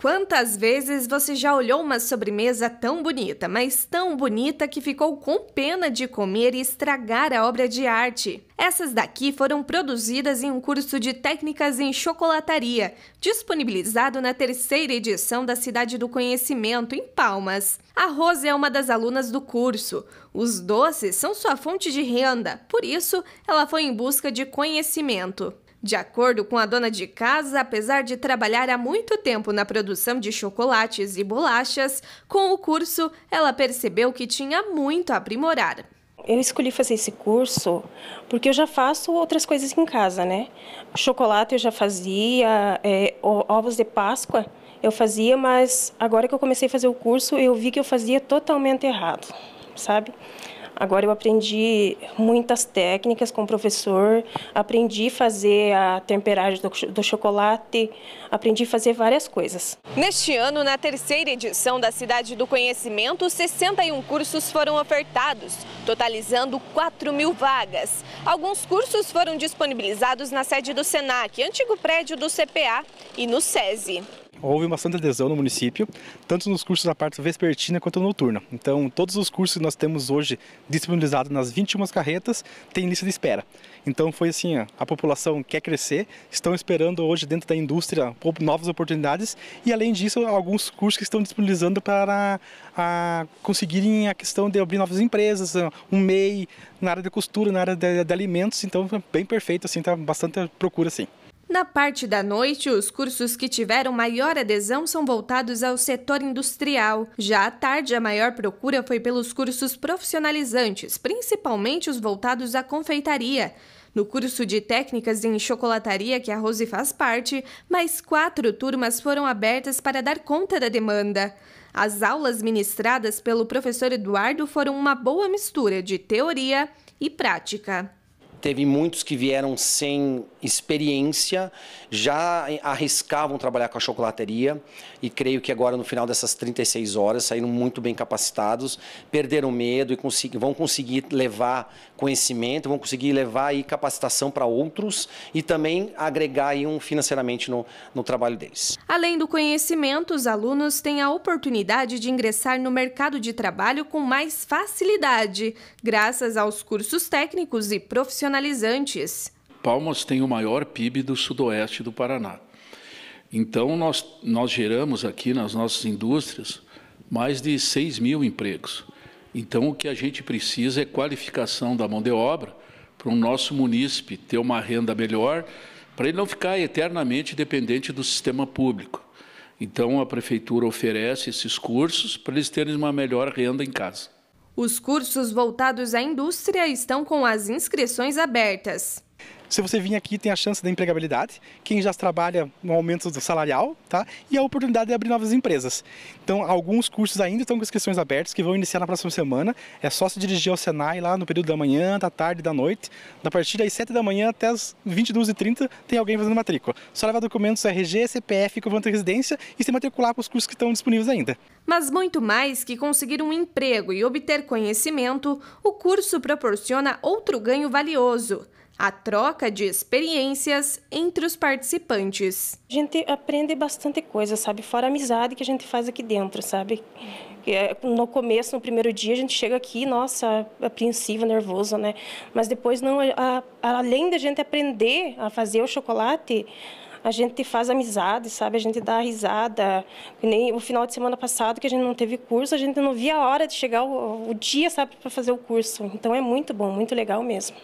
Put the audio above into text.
Quantas vezes você já olhou uma sobremesa tão bonita, mas tão bonita que ficou com pena de comer e estragar a obra de arte? Essas daqui foram produzidas em um curso de técnicas em chocolataria, disponibilizado na terceira edição da Cidade do Conhecimento, em Palmas. A Rose é uma das alunas do curso. Os doces são sua fonte de renda, por isso, ela foi em busca de conhecimento. De acordo com a dona de casa, apesar de trabalhar há muito tempo na produção de chocolates e bolachas, com o curso ela percebeu que tinha muito a aprimorar. Eu escolhi fazer esse curso porque eu já faço outras coisas em casa, né? Chocolate eu já fazia, é, ovos de Páscoa eu fazia, mas agora que eu comecei a fazer o curso, eu vi que eu fazia totalmente errado, sabe? Agora eu aprendi muitas técnicas com o professor, aprendi a fazer a temperagem do, do chocolate, aprendi a fazer várias coisas. Neste ano, na terceira edição da Cidade do Conhecimento, 61 cursos foram ofertados, totalizando 4 mil vagas. Alguns cursos foram disponibilizados na sede do SENAC, antigo prédio do CPA, e no SESI houve uma bastante adesão no município, tanto nos cursos da parte vespertina quanto noturna. Então, todos os cursos que nós temos hoje disponibilizados nas 21 carretas têm lista de espera. Então, foi assim, a população quer crescer, estão esperando hoje dentro da indústria novas oportunidades e, além disso, alguns cursos que estão disponibilizando para a, conseguirem a questão de abrir novas empresas, um MEI, na área de costura, na área de, de alimentos. Então, bem perfeito, assim, está bastante procura, assim. Na parte da noite, os cursos que tiveram maior adesão são voltados ao setor industrial. Já à tarde, a maior procura foi pelos cursos profissionalizantes, principalmente os voltados à confeitaria. No curso de técnicas em chocolataria que a Rose faz parte, mais quatro turmas foram abertas para dar conta da demanda. As aulas ministradas pelo professor Eduardo foram uma boa mistura de teoria e prática. Teve muitos que vieram sem experiência, já arriscavam trabalhar com a chocolateria e creio que agora no final dessas 36 horas saíram muito bem capacitados, perderam medo e vão conseguir levar conhecimento, vão conseguir levar aí capacitação para outros e também agregar aí um financeiramente no, no trabalho deles. Além do conhecimento, os alunos têm a oportunidade de ingressar no mercado de trabalho com mais facilidade, graças aos cursos técnicos e profissionalizantes. Palmas tem o maior PIB do sudoeste do Paraná. Então, nós, nós geramos aqui nas nossas indústrias mais de 6 mil empregos. Então, o que a gente precisa é qualificação da mão de obra para o nosso munícipe ter uma renda melhor, para ele não ficar eternamente dependente do sistema público. Então, a prefeitura oferece esses cursos para eles terem uma melhor renda em casa. Os cursos voltados à indústria estão com as inscrições abertas. Se você vir aqui, tem a chance da empregabilidade, quem já trabalha no um aumento do salarial, tá? E a oportunidade de abrir novas empresas. Então, alguns cursos ainda estão com inscrições abertas que vão iniciar na próxima semana. É só se dirigir ao Senai lá no período da manhã, da tarde, da noite. A partir das 7 da manhã até as 22h30 tem alguém fazendo matrícula. Só levar documentos RG, CPF, comprovante de residência e se matricular com os cursos que estão disponíveis ainda. Mas muito mais que conseguir um emprego e obter conhecimento, o curso proporciona outro ganho valioso a troca de experiências entre os participantes. A gente aprende bastante coisa, sabe? Fora a amizade que a gente faz aqui dentro, sabe? É, no começo, no primeiro dia, a gente chega aqui, nossa, apreensivo, nervoso, né? Mas depois, não, a, a, além da gente aprender a fazer o chocolate, a gente faz amizade, sabe? A gente dá risada. Nem o final de semana passado que a gente não teve curso, a gente não via a hora de chegar o, o dia, sabe, para fazer o curso. Então é muito bom, muito legal mesmo.